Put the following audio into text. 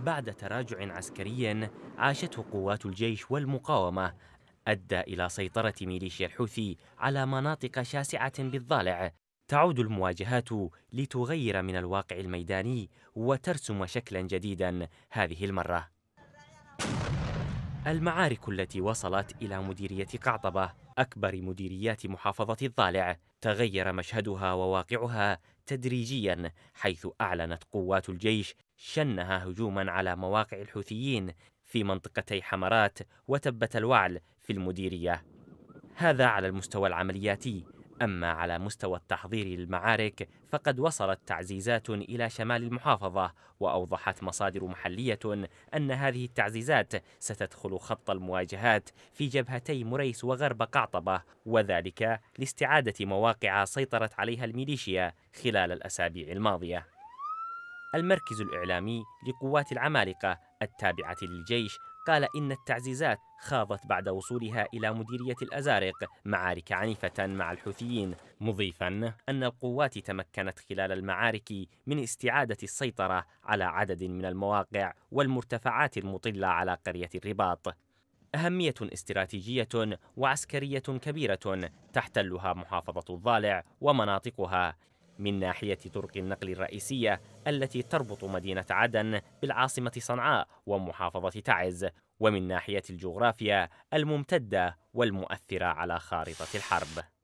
بعد تراجع عسكري عاشته قوات الجيش والمقاومة أدى إلى سيطرة ميليشيا الحوثي على مناطق شاسعة بالضالع تعود المواجهات لتغير من الواقع الميداني وترسم شكلا جديدا هذه المرة المعارك التي وصلت إلى مديرية قعطبة أكبر مديريات محافظة الضالع تغير مشهدها وواقعها تدريجيا حيث أعلنت قوات الجيش شنها هجوما على مواقع الحوثيين في منطقتي حمرات وتبة الوعل في المديرية هذا على المستوى العملياتي أما على مستوى التحضير للمعارك فقد وصلت تعزيزات إلى شمال المحافظة وأوضحت مصادر محلية أن هذه التعزيزات ستدخل خط المواجهات في جبهتي مريس وغرب قعطبة وذلك لاستعادة مواقع سيطرت عليها الميليشيا خلال الأسابيع الماضية المركز الإعلامي لقوات العمالقة التابعة للجيش قال إن التعزيزات خاضت بعد وصولها إلى مديرية الأزارق معارك عنيفة مع الحوثيين مضيفا أن القوات تمكنت خلال المعارك من استعادة السيطرة على عدد من المواقع والمرتفعات المطلة على قرية الرباط أهمية استراتيجية وعسكرية كبيرة تحتلها محافظة الضالع ومناطقها من ناحية طرق النقل الرئيسية التي تربط مدينة عدن بالعاصمة صنعاء ومحافظة تعز ومن ناحية الجغرافيا الممتدة والمؤثرة على خارطة الحرب